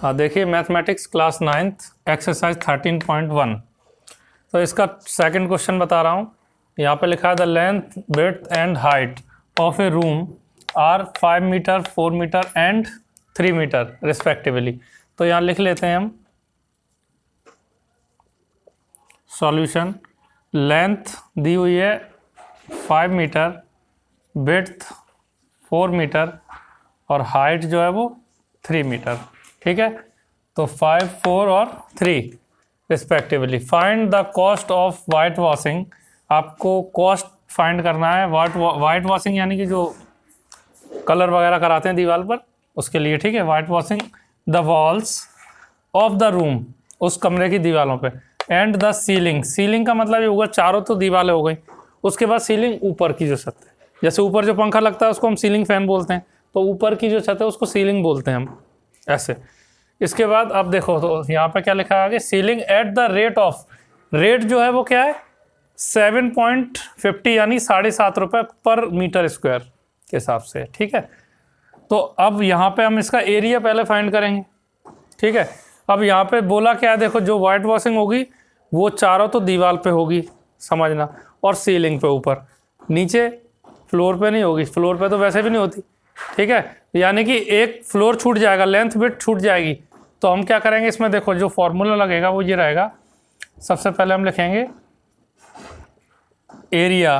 हाँ, देखिए mathematics class ninth exercise thirteen point one तो इसका सेकंड क्वेश्चन बता रहा हूँ यहाँ पे लिखा है the length breadth and height of a room are five metre four metre and three metre respectively तो यहाँ लिख लेते हैं हम सॉल्यूशन लेंथ दी हुई है five metre breadth four metre और हाइट जो है वो थ्री मीटर ठीक है तो फाइव फोर और three respectively find the cost of white washing आपको कॉस्ट फाइंड करना है वाइट वाइट वॉशिंग यानी कि जो कलर वगैरह कराते हैं दीवार पर उसके लिए ठीक है white washing the walls of the room उस कमरे की दीवारों पे एंड द सीलिंग सीलिंग का मतलब ये होगा चारों तो दीवारें हो गई उसके बाद सीलिंग ऊपर की जो छत है जैसे ऊपर जो पंखा लगता है उसको हम सीलिंग फैन बोलते हैं तो ऊपर की जो छत है उसको सीलिंग बोलते हैं हम ऐसे इसके बाद अब देखो तो यहाँ पर क्या लिखा है आगे ceiling at the rate of rate जो है वो क्या है सेवन पॉइंट फिफ्टी यानी साढ़े सात रुपये पर मीटर स्क्वायर के हिसाब से ठीक है तो अब यहाँ पे हम इसका एरिया पहले फाइंड करेंगे ठीक है अब यहाँ पे बोला क्या है देखो जो वाइट वॉशिंग होगी वो चारों तो दीवार पे होगी समझना और सीलिंग पे ऊपर नीचे फ्लोर पे नहीं होगी फ्लोर पे तो वैसे भी नहीं होती ठीक है यानी कि एक फ्लोर छूट जाएगा लेंथ विथ छूट जाएगी तो हम क्या करेंगे इसमें देखो जो फॉर्मूला लगेगा वो ये रहेगा सबसे पहले हम लिखेंगे एरिया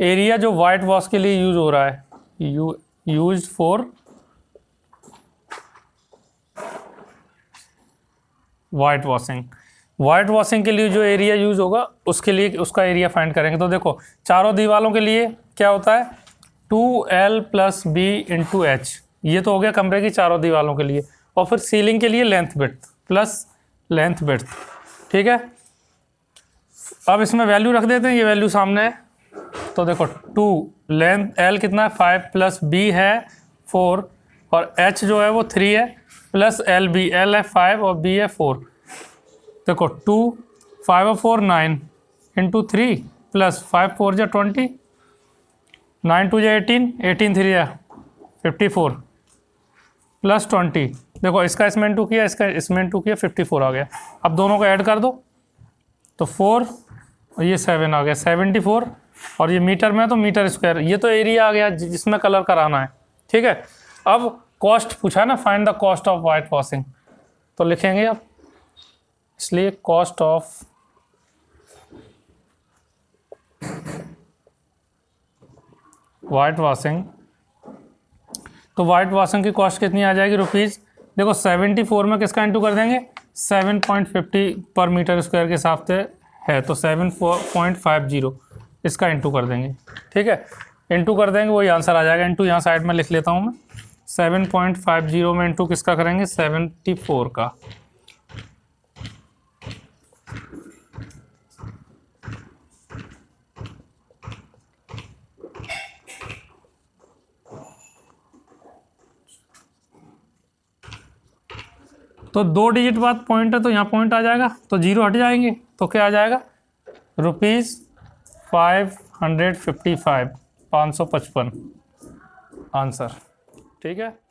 एरिया जो वाइट वॉश के लिए यूज हो रहा है you use for white washing white washing के लिए जो एरिया यूज होगा उसके लिए उसका एरिया फाइंड करेंगे तो देखो चारों दीवारों के लिए क्या होता है two L plus B into H ये तो हो गया कमरे की चारों दीवारों के लिए और फिर सीलिंग के लिए length breadth plus length breadth ठीक है अब इसमें वैल्यू रख देते हैं ये वैल्यू सामने है तो देखो टू लेंथ एल कितना है फाइव प्लस बी है फोर और एच जो है वो थ्री है प्लस एल बी एल है फाइव और बी है फोर देखो टू फाइव और four nine into three plus five four जो ट्वेंटी नाइन टू जै एटीन एटीन थ्री या फिफ्टी फोर प्लस ट्वेंटी देखो इसका इसमें टू किया इसका इसमें टू किया फिफ्टी फोर आ गया अब दोनों को ऐड कर दो तो फोर और ये सेवन आ गया सेवेंटी फोर और ये मीटर में है तो मीटर स्क्वायर ये तो एरिया आ गया जिसमें कलर कराना है ठीक है अब कॉस्ट पूछा ना find the cost of white washing तो लिखेंगे अब इसलिए कॉस्ट ऑफ वाइट वाशिंग तो वाइट वाशिंग की कॉस्ट कितनी आ जाएगी रुपीज़ देखो सेवेंटी फोर में किसका इंटू कर देंगे सेवन पॉइंट फिफ्टी पर मीटर स्क्वायर के हिसाब से है तो सेवन पॉइंट फाइव जीरो इसका इंटू कर देंगे ठीक है इंटू कर देंगे वही आंसर आ जाएगा इंटू यहाँ साइड में लिख लेता हूँ मैं सेवन पॉइंट फाइव जीरो में इंटू किसका करेंगे सेवेंटी फोर का तो दो डिजिट बाद पॉइंट है तो यहाँ पॉइंट आ जाएगा तो जीरो हट जाएंगे तो क्या आ जाएगा rupees five hundred fifty five पाँच सौ पचपन आंसर ठीक है